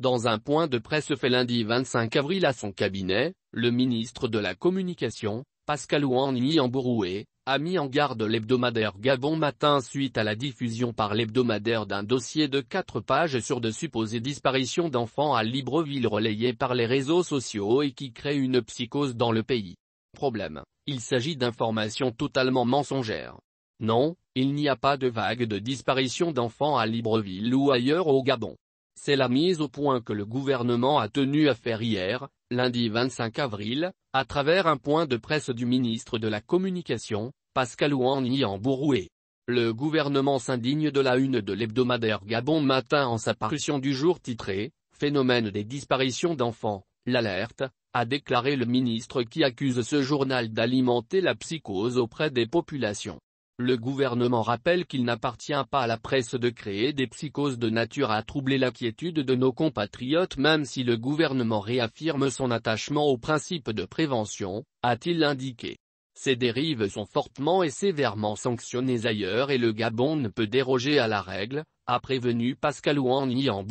Dans un point de presse fait lundi 25 avril à son cabinet, le ministre de la Communication, Pascal Ouangni Ambouroué, a mis en garde l'hebdomadaire Gabon Matin suite à la diffusion par l'hebdomadaire d'un dossier de 4 pages sur de supposées disparitions d'enfants à Libreville relayées par les réseaux sociaux et qui créent une psychose dans le pays. Problème, il s'agit d'informations totalement mensongères. Non, il n'y a pas de vague de disparitions d'enfants à Libreville ou ailleurs au Gabon. C'est la mise au point que le gouvernement a tenu à faire hier, lundi 25 avril, à travers un point de presse du ministre de la Communication, Pascal Ouani en Bourroué. Le gouvernement s'indigne de la une de l'hebdomadaire Gabon Matin en sa parution du jour titrée « Phénomène des disparitions d'enfants, l'alerte », a déclaré le ministre qui accuse ce journal d'alimenter la psychose auprès des populations. Le gouvernement rappelle qu'il n'appartient pas à la presse de créer des psychoses de nature à troubler l'inquiétude de nos compatriotes même si le gouvernement réaffirme son attachement au principe de prévention, a-t-il indiqué. Ces dérives sont fortement et sévèrement sanctionnées ailleurs et le Gabon ne peut déroger à la règle, a prévenu Pascal Ouani en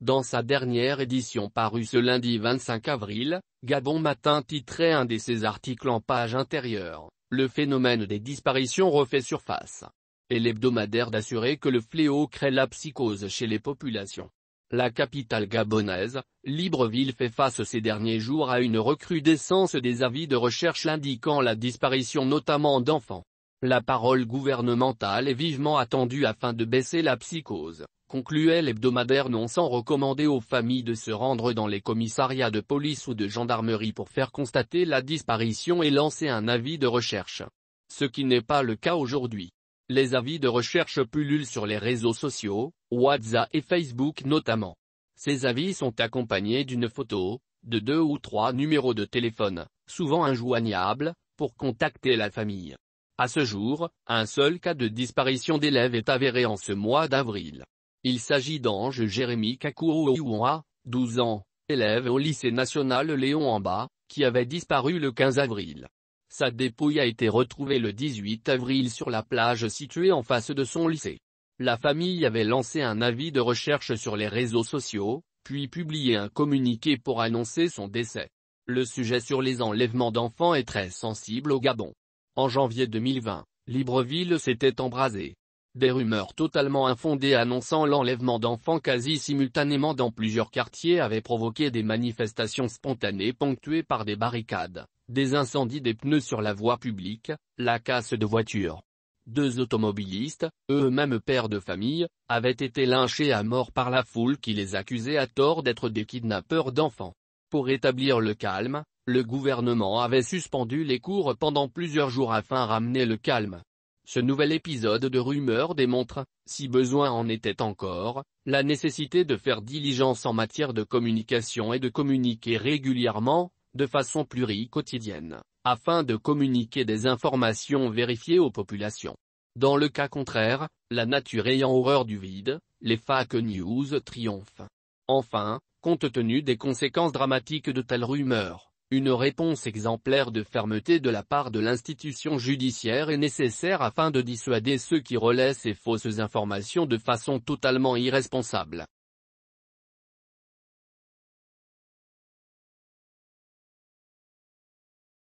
Dans sa dernière édition parue ce lundi 25 avril, Gabon Matin titrait un de ses articles en page intérieure le phénomène des disparitions refait surface. Et l'hebdomadaire d'assurer que le fléau crée la psychose chez les populations. La capitale gabonaise, Libreville fait face ces derniers jours à une recrudescence des avis de recherche indiquant la disparition notamment d'enfants. La parole gouvernementale est vivement attendue afin de baisser la psychose, concluait l'hebdomadaire non sans recommander aux familles de se rendre dans les commissariats de police ou de gendarmerie pour faire constater la disparition et lancer un avis de recherche. Ce qui n'est pas le cas aujourd'hui. Les avis de recherche pullulent sur les réseaux sociaux, WhatsApp et Facebook notamment. Ces avis sont accompagnés d'une photo, de deux ou trois numéros de téléphone, souvent injoignables, pour contacter la famille. À ce jour, un seul cas de disparition d'élèves est avéré en ce mois d'avril. Il s'agit d'Ange Jérémy Kakuououa, 12 ans, élève au lycée national Léon en bas qui avait disparu le 15 avril. Sa dépouille a été retrouvée le 18 avril sur la plage située en face de son lycée. La famille avait lancé un avis de recherche sur les réseaux sociaux, puis publié un communiqué pour annoncer son décès. Le sujet sur les enlèvements d'enfants est très sensible au Gabon. En janvier 2020, Libreville s'était embrasée. Des rumeurs totalement infondées annonçant l'enlèvement d'enfants quasi simultanément dans plusieurs quartiers avaient provoqué des manifestations spontanées ponctuées par des barricades, des incendies des pneus sur la voie publique, la casse de voitures. Deux automobilistes, eux-mêmes pères de famille, avaient été lynchés à mort par la foule qui les accusait à tort d'être des kidnappeurs d'enfants. Pour établir le calme, le gouvernement avait suspendu les cours pendant plusieurs jours afin de ramener le calme. Ce nouvel épisode de rumeurs démontre, si besoin en était encore, la nécessité de faire diligence en matière de communication et de communiquer régulièrement, de façon pluricotidienne, afin de communiquer des informations vérifiées aux populations. Dans le cas contraire, la nature ayant horreur du vide, les fake news triomphent. Enfin, compte tenu des conséquences dramatiques de telles rumeurs, une réponse exemplaire de fermeté de la part de l'institution judiciaire est nécessaire afin de dissuader ceux qui relaient ces fausses informations de façon totalement irresponsable.